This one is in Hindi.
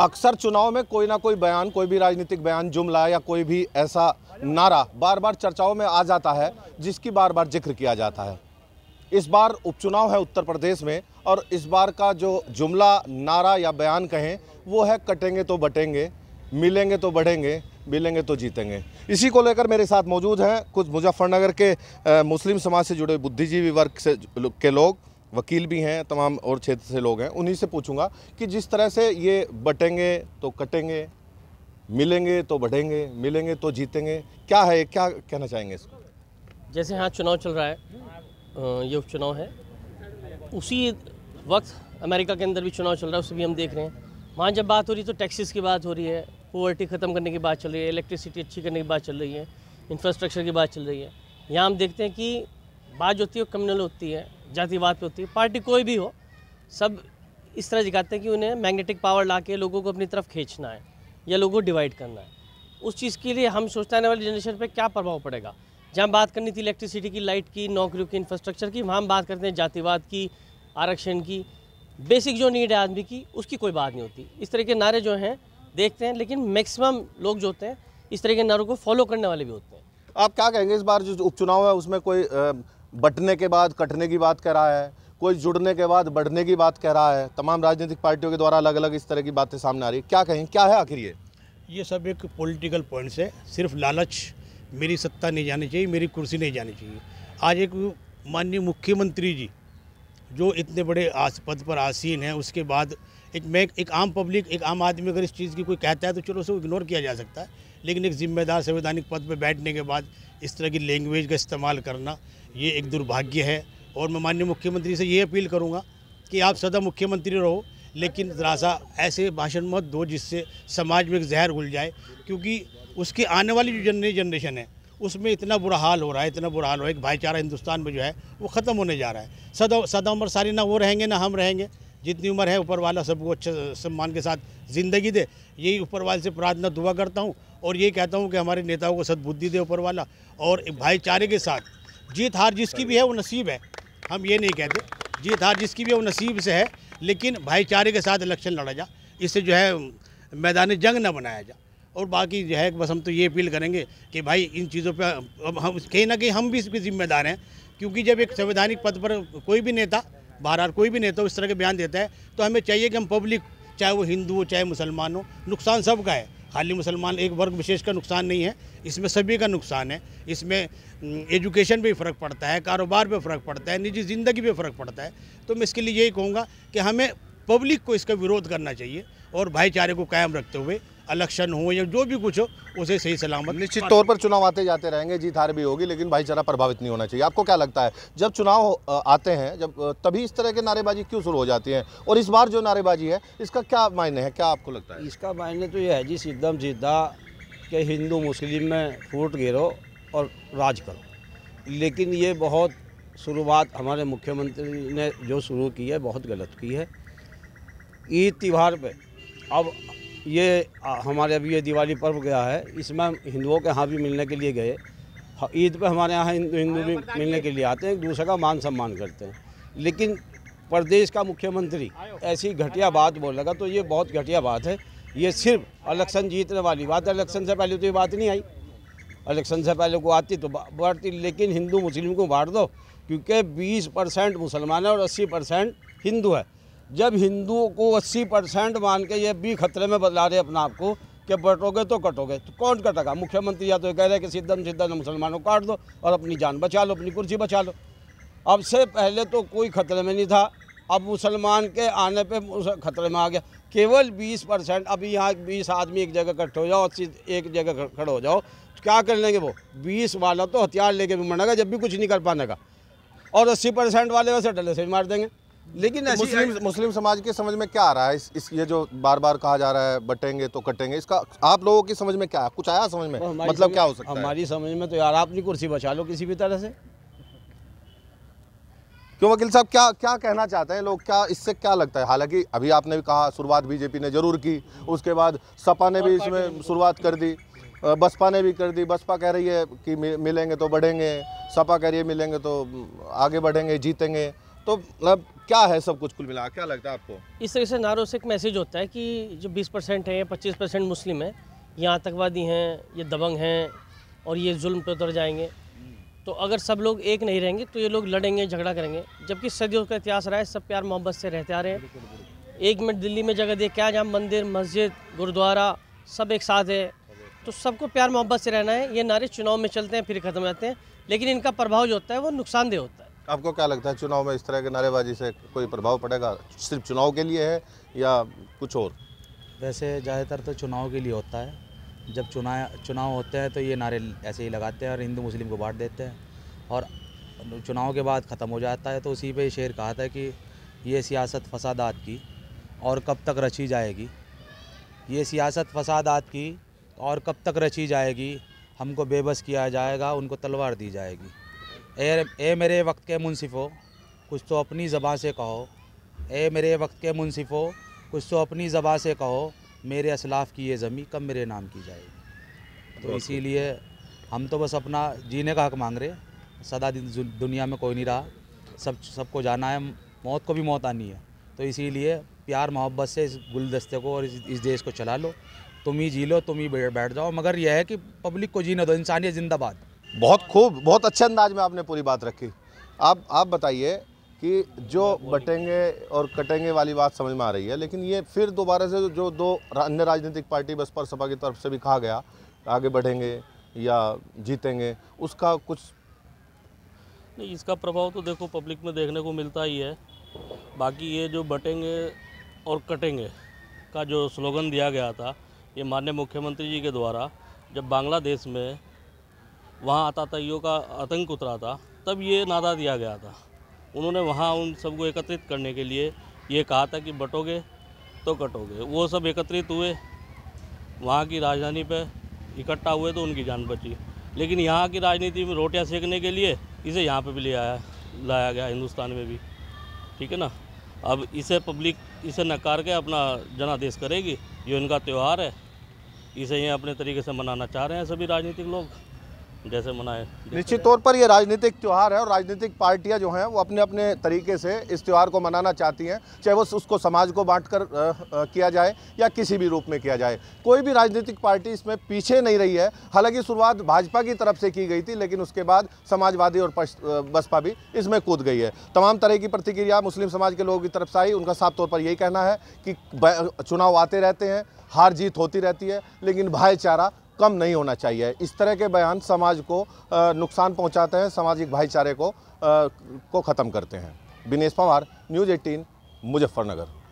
अक्सर चुनाव में कोई ना कोई बयान कोई भी राजनीतिक बयान जुमला या कोई भी ऐसा नारा बार बार चर्चाओं में आ जाता है जिसकी बार बार जिक्र किया जाता है इस बार उपचुनाव है उत्तर प्रदेश में और इस बार का जो जुमला नारा या बयान कहें वो है कटेंगे तो बटेंगे मिलेंगे तो बढ़ेंगे मिलेंगे तो जीतेंगे इसी को लेकर मेरे साथ मौजूद हैं कुछ मुजफ्फरनगर के मुस्लिम समाज से जुड़े बुद्धिजीवी वर्ग से के लोग वकील भी हैं तमाम और क्षेत्र से लोग हैं उन्हीं से पूछूंगा कि जिस तरह से ये बटेंगे तो कटेंगे मिलेंगे तो बढ़ेंगे मिलेंगे तो जीतेंगे क्या है क्या कहना चाहेंगे इसको जैसे यहाँ चुनाव चल रहा है ये उपचुनाव है उसी वक्त अमेरिका के अंदर भी चुनाव चल रहा है उसे भी हम देख रहे हैं वहाँ जब बात हो रही है तो टैक्सेस की बात हो रही है पोवर्टी ख़त्म करने की बात चल रही है इलेक्ट्रिसिटी अच्छी करने की बात चल रही है इंफ्रास्ट्रक्चर की बात चल रही है यहाँ हम देखते हैं कि बात जो होती है वो कम्युनल होती है जातिवाद पे होती है पार्टी कोई भी हो सब इस तरह दिखाते हैं कि उन्हें मैग्नेटिक पावर ला के लोगों को अपनी तरफ खींचना है या लोगों को डिवाइड करना है उस चीज़ के लिए हम सोचते आने वाली जनरेशन पर क्या प्रभाव पड़ेगा जहाँ बात करनी थी इलेक्ट्रिसिटी की लाइट की नौकरियों की इंफ्रास्ट्रक्चर की वहाँ हम बात करते हैं जातिवाद की आरक्षण की बेसिक जो नीड है आदमी की उसकी कोई बात नहीं होती इस तरह के नारे जो हैं देखते हैं लेकिन मैक्सिमम लोग जो होते हैं इस तरह के नारों को फॉलो करने वाले भी होते हैं आप क्या कहेंगे इस बार जो उपचुनाव है उसमें कोई बटने के बाद कटने की बात कर रहा है कोई जुड़ने के बाद बढ़ने की बात कह रहा है तमाम राजनीतिक पार्टियों के द्वारा अलग अलग इस तरह की बातें सामने आ रही है क्या कहें क्या है आखिर ये ये सब एक पॉलिटिकल पॉइंट्स है सिर्फ लालच मेरी सत्ता नहीं जानी चाहिए मेरी कुर्सी नहीं जानी चाहिए आज एक माननीय मुख्यमंत्री जी जो इतने बड़े आस पद पर आसीन हैं उसके बाद एक मैं एक आम पब्लिक एक आम आदमी अगर इस चीज़ की कोई कहता है तो चलो उसे इग्नोर किया जा सकता है लेकिन एक जिम्मेदार संवैधानिक पद पर बैठने के बाद इस तरह की लैंग्वेज का इस्तेमाल करना ये एक दुर्भाग्य है और मैं माननीय मुख्यमंत्री से ये अपील करूँगा कि आप सदा मुख्यमंत्री रहो लेकिन जरा ऐसे भाषण मत दो जिससे समाज में एक जहर घुल जाए क्योंकि उसके आने वाली जो जनरे जनरेशन है उसमें इतना बुरा हाल हो रहा है इतना बुरा हाल हो रहा है एक भाईचारा हिंदुस्तान में जो है वो ख़त्म होने जा रहा है सदा सदा उम्र सारी ना वो रहेंगे ना हम रहेंगे जितनी उम्र है ऊपर वाला सबको अच्छे सम्मान के साथ ज़िंदगी दे यही ऊपर वाले से प्रार्थना दुआ करता हूँ और ये कहता हूँ कि हमारे नेताओं को सदबुद्धि दे ऊपर वाला और भाईचारे के साथ जीत हार जिसकी भी है वो नसीब है हम ये नहीं कहते जीत हार जिसकी भी है वो नसीब से है लेकिन भाईचारे के साथ इलेक्शन लड़ा जा इससे जो है मैदान जंग ना बनाया जा और बाकी जो है बस हम तो ये अपील करेंगे कि भाई इन चीज़ों पर अब हम कहीं ना कहीं हम भी इसके जिम्मेदार हैं क्योंकि जब एक संवैधानिक पद पर कोई भी नेता बाहर कोई भी नेता इस तरह के बयान देता है तो हमें चाहिए कि हम पब्लिक चाहे वो हिंदू हो चाहे मुसलमान हो नुकसान सबका है खाली मुसलमान एक वर्ग विशेष का नुकसान नहीं है इसमें सभी का नुकसान है इसमें एजुकेशन पर फ़र्क पड़ता है कारोबार पर फ़र्क पड़ता है निजी ज़िंदगी पर फ़र्क पड़ता है तो मैं इसके लिए यही कहूँगा कि हमें पब्लिक को इसका विरोध करना चाहिए और भाईचारे को कायम रखते हुए इलेक्शन हो या जो भी कुछ हो उसे सही सलामत निश्चित तौर पर चुनाव आते जाते रहेंगे जीत हार भी होगी लेकिन भाईचारा प्रभावित नहीं होना चाहिए आपको क्या लगता है जब चुनाव आते हैं जब तभी इस तरह के नारेबाजी क्यों शुरू हो जाती है और इस बार जो नारेबाजी है इसका क्या मायने है क्या आपको लगता है इसका मायने तो ये है जी सिद्धम सीधा के हिंदू मुस्लिम में फूट गिरो और राज करो लेकिन ये बहुत शुरुआत हमारे मुख्यमंत्री ने जो शुरू की है बहुत गलत की है ईद त्यौहार पे अब ये हमारे अभी ये दिवाली पर्व गया है इसमें हिंदुओं के यहाँ भी मिलने के लिए गए ईद पे हमारे यहाँ हिंदू हिंदू भी मिलने के लिए आते हैं एक दूसरे का मान सम्मान करते हैं लेकिन प्रदेश का मुख्यमंत्री ऐसी घटिया बात बोलेगा तो ये बहुत घटिया बात है ये सिर्फ इलेक्शन जीतने वाली बात है इलेक्शन से पहले तो ये बात नहीं आई इलेक्शन से पहले को आती तो बढ़ती लेकिन हिंदू मुस्लिम को बांट दो क्योंकि 20 परसेंट मुसलमान है और 80 परसेंट हिंदू है जब हिंदुओं को 80 परसेंट मान के ये भी खतरे में बदला रहे अपने आप को कि बटोगे तो कटोगे तो कौन कटेगा मुख्यमंत्री या तो कह रहे कि सिद्धम सीधा मुसलमानों काट दो और अपनी जान बचा लो अपनी कुर्सी बचा लो अब से पहले तो कोई खतरे में नहीं था अब मुसलमान के आने पे खतरे में आ गया केवल 20 परसेंट अभी यहाँ 20 आदमी एक जगह इकट्ठे हो जाओ अस्सी एक जगह खड़े हो जाओ तो क्या कर लेंगे वो 20 वाला तो हथियार लेके भी मरेगा जब भी कुछ नहीं कर पाने का और अस्सी परसेंट वाले वैसे डले से भी मार देंगे लेकिन तो मुस्लिम मुस्लिम समाज के समझ में क्या आ रहा है इस, इस ये जो बार बार कहा जा रहा है बटेंगे तो कटेंगे इसका आप लोगों की समझ में क्या कुछ आया समझ में तो मतलब क्या हो सकता है हमारी समझ में तो यार आपने कुर्सी बचा लो किसी भी तरह से क्यों वकील साहब क्या क्या कहना चाहते हैं लोग क्या इससे क्या लगता है हालांकि अभी आपने भी कहा शुरुआत बीजेपी ने जरूर की उसके बाद सपा ने भी इसमें शुरुआत कर दी बसपा ने भी कर दी बसपा कह रही है कि मिलेंगे तो बढ़ेंगे सपा कह रही है मिलेंगे तो आगे बढ़ेंगे जीतेंगे तो मतलब क्या है सब कुछ कुल मिला क्या लगता है आपको इस तरह से नारों से एक मैसेज होता है कि जो 20 परसेंट है या पच्चीस परसेंट मुस्लिम है ये आतंकवादी हैं ये दबंग हैं और ये जुल्म पे उतर जाएंगे तो अगर सब लोग एक नहीं रहेंगे तो ये लोग लड़ेंगे झगड़ा करेंगे जबकि सदियों का इतिहास रहा है सब प्यार मोहब्बत से रहते आ रहे हैं एक मिनट दिल्ली में जगह दे क्या जहाँ मंदिर मस्जिद गुरुद्वारा सब एक साथ है तो सबको प्यार मोहब्बत से रहना है ये नारे चुनाव में चलते हैं फिर खत्म जाते हैं लेकिन इनका प्रभाव जो होता है वो नुकसानदेह होता है आपको क्या लगता है चुनाव में इस तरह के नारेबाजी से कोई प्रभाव पड़ेगा सिर्फ चुनाव के लिए है या कुछ और वैसे ज़्यादातर तो चुनाव के लिए होता है जब चुनाव चुनाव होते हैं तो ये नारे ऐसे ही लगाते हैं और हिंदू मुस्लिम को बांट देते हैं और चुनाव के बाद ख़त्म हो जाता है तो उसी पे शेर कहा था कि ये सियासत फसादात की और कब तक रची जाएगी ये सियासत फसादात की और कब तक रची जाएगी हमको बेबस किया जाएगा उनको तलवार दी जाएगी ए, मेरे वक्त के मुनसिफो कुछ तो अपनी ज़बाँ से कहो ए मेरे वक्त के मुनसिफो कुछ तो अपनी ज़बाँ से कहो मेरे असलाफ की ये ज़मीन कब मेरे नाम की जाएगी तो इसीलिए हम तो बस अपना जीने का हक मांग रहे सदा दुनिया में कोई नहीं रहा सब सबको जाना है मौत को भी मौत आनी है तो इसीलिए प्यार मोहब्बत से इस गुलदस्ते को और इस, इस देश को चला लो तुम ही जी लो तुम ही बैठ जाओ मगर यह है कि पब्लिक को जीने दो इंसानियत जिंदाबाद बहुत खूब बहुत अच्छे अंदाज में आपने पूरी बात रखी आप आप बताइए कि जो बटेंगे और कटेंगे वाली बात समझ में आ रही है लेकिन ये फिर दोबारा से जो दो अन्य राजनीतिक पार्टी बसपा और सपा की तरफ से भी कहा गया आगे बढ़ेंगे या जीतेंगे उसका कुछ नहीं इसका प्रभाव तो देखो पब्लिक में देखने को मिलता ही है बाकी ये जो बटेंगे और कटेंगे का जो स्लोगन दिया गया था ये माननीय मुख्यमंत्री जी के द्वारा जब बांग्लादेश में वहाँ आतातियों का आतंक उतरा था तब ये नारा दिया गया था उन्होंने वहाँ उन सबको एकत्रित करने के लिए ये कहा था कि बटोगे तो कटोगे वो सब एकत्रित हुए वहाँ की राजधानी पर इकट्ठा हुए तो उनकी जान बची लेकिन यहाँ की राजनीति में रोटियाँ सेकने के लिए इसे यहाँ पे भी ले आया लाया गया हिंदुस्तान में भी ठीक है ना अब इसे पब्लिक इसे नकार के अपना जनादेश करेगी ये इनका त्यौहार है इसे ये अपने तरीके से मनाना चाह रहे हैं सभी राजनीतिक लोग जैसे मनाए निश्चित तौर पर यह राजनीतिक त्यौहार है और राजनीतिक पार्टियां जो हैं वो अपने अपने तरीके से इस त्यौहार को मनाना चाहती हैं चाहे वो उसको समाज को बांट कर आ, आ, किया जाए या किसी भी रूप में किया जाए कोई भी राजनीतिक पार्टी इसमें पीछे नहीं रही है हालांकि शुरुआत भाजपा की तरफ से की गई थी लेकिन उसके बाद समाजवादी और बसपा भी इसमें कूद गई है तमाम तरह की प्रतिक्रिया मुस्लिम समाज के लोगों की तरफ से आई उनका साफ तौर पर यही कहना है कि चुनाव आते रहते हैं हार जीत होती रहती है लेकिन भाईचारा कम नहीं होना चाहिए इस तरह के बयान समाज को नुकसान पहुंचाते हैं सामाजिक भाईचारे को को ख़त्म करते हैं दिनेश पवार न्यूज़ एटीन मुजफ्फरनगर